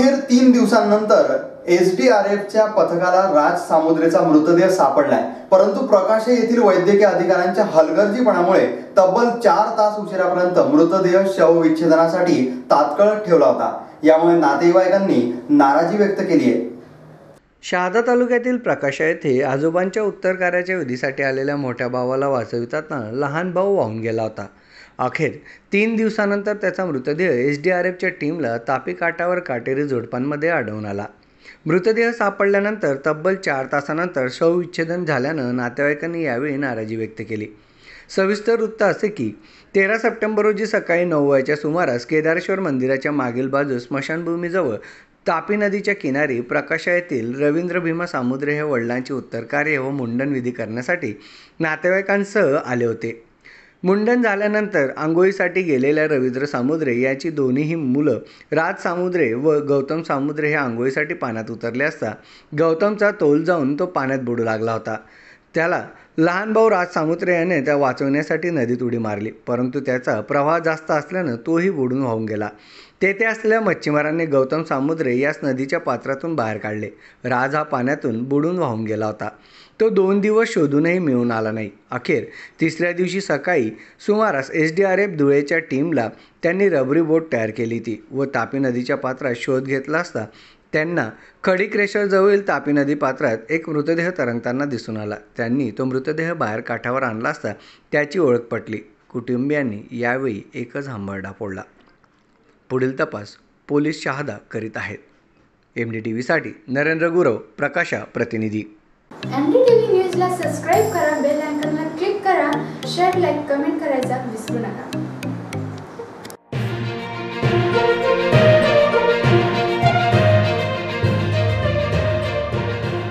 अखेर तीन दिवसांनंतर आर एसडीआरएफच्या पथकाला राज सामुद्रेचा मृतदेह सापडलाय परंतु प्रकाश येथील वैद्यकीय अधिकाऱ्यांच्या हलगर्जीपणामुळे तब्बल चार तास उशिरापर्यंत मृतदेह शवविच्छेदनासाठी तात्काळ ठेवला होता यामुळे नातेवाईकांनी नाराजी व्यक्त केली आहे शहादा तालुक्यातील प्रकाशा येथे आजोबांच्या उत्तर कार्याच्या विधीसाठी आलेल्या मोठ्या भावाला वाचविताना लहान भाऊ वाहून गेला होता अखेर तीन दिवसानंतर त्याचा मृतदेह एच डी आर एफच्या टीमला तापी काटावर काटेरी जोडपांमध्ये आढळून आला मृतदेह सापडल्यानंतर तब्बल चार तासानंतर शवविच्छेदन झाल्यानं नातेवाईकांनी यावेळी नाराजी व्यक्त केली सविस्तर वृत्त असे की तेरा सप्टेंबर रोजी सकाळी नऊ वाजच्या सुमारास केदारेश्वर मंदिराच्या मागील बाजूस स्मशानभूमीजवळ तापी नदीच्या किनारी प्रकाशा येथील रवींद्र भीमा सामुद्रे हे वडिलांचे उत्तरकार्य व विधी करण्यासाठी नातेवाईकांसह आले होते मुंडन झाल्यानंतर आंघोळीसाठी गेलेल्या रवींद्र सामुद्रे याची दोन्हीही मुलं राज सामुद्रे व गौतम सामुद्रे हे आंघोळीसाठी पाण्यात उतरले असता गौतमचा तोल जाऊन तो पाण्यात बुडू लागला होता त्याला लहान भाऊ राज सामुत्रे याने त्या वाचवण्यासाठी नदीत उडी मारली परंतु त्याचा प्रवाह जास्त असल्यानं तोही बुडून वाहून गेला तेथे असलेल्या मच्छिमारांनी गौतम सामुद्रे यास नदीच्या पात्रातून बाहेर काढले राज हा पाण्यातून बुडून वाहून गेला होता तो दोन दिवस शोधूनही मिळून आला नाही अखेर तिसऱ्या दिवशी सकाळी सुमारास एस डी आर एफ धुळेच्या टीमला त्यांनी रबरी बोट तयार केली ती व तापी नदीच्या पात्रात शोध घेतला असता त्यांना खडीक्रेश्वरजवळील तापी नदी पात्रात एक मृतदेह तरंगताना दिसून आला त्यांनी तो मृतदेह बाहेर काठावर आणला असता त्याची ओळख पटली कुटुंबियांनी यावेळी एकच हंबरडा फोडला पुढील तपास पोलीस शहादा करीत आहेत एम डी टी व्हीसाठी नरेंद्र गुरव प्रकाशा प्रतिनिधी न्यूजला करा बेल क्लिक करा शेअर लाईक कमेंट करायचा विसरू नका